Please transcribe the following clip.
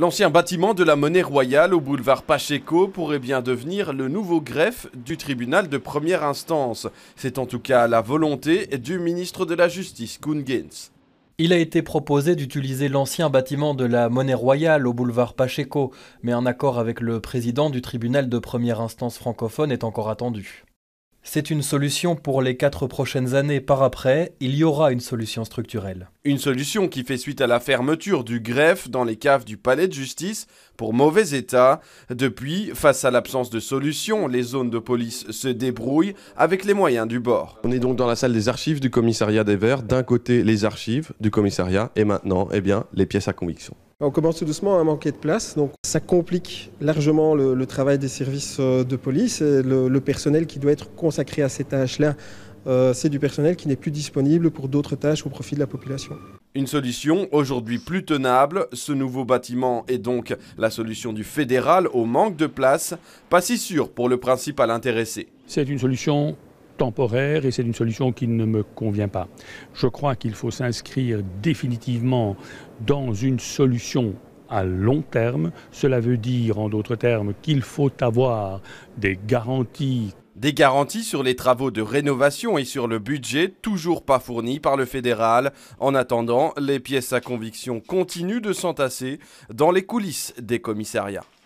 L'ancien bâtiment de la Monnaie Royale au boulevard Pacheco pourrait bien devenir le nouveau greffe du tribunal de première instance. C'est en tout cas la volonté du ministre de la Justice, Kuhn Gens. Il a été proposé d'utiliser l'ancien bâtiment de la Monnaie Royale au boulevard Pacheco, mais un accord avec le président du tribunal de première instance francophone est encore attendu. C'est une solution pour les quatre prochaines années. Par après, il y aura une solution structurelle. Une solution qui fait suite à la fermeture du greffe dans les caves du palais de justice pour mauvais état. Depuis, face à l'absence de solution, les zones de police se débrouillent avec les moyens du bord. On est donc dans la salle des archives du commissariat des Verts. D'un côté, les archives du commissariat et maintenant, eh bien, les pièces à conviction. On commence tout doucement à manquer de place, donc ça complique largement le, travail des services euh, de police. le, personnel qui doit être consacré à ces tâches-là euh, c'est du personnel qui n'est plus disponible pour d'autres tâches au profit de la population. Une solution aujourd'hui plus tenable, ce nouveau bâtiment est donc la solution du fédéral au manque de place, pas si sûr pour le principal intéressé. C'est une solution temporaire et c'est une solution qui ne me convient pas. Je crois qu'il faut s'inscrire définitivement dans une solution à long terme. Cela veut dire, en d'autres termes, qu'il faut avoir des garanties. Des garanties sur les travaux de rénovation et sur le budget toujours pas fourni par le fédéral. En attendant, les pièces à conviction continuent de s'entasser dans les coulisses des commissariats.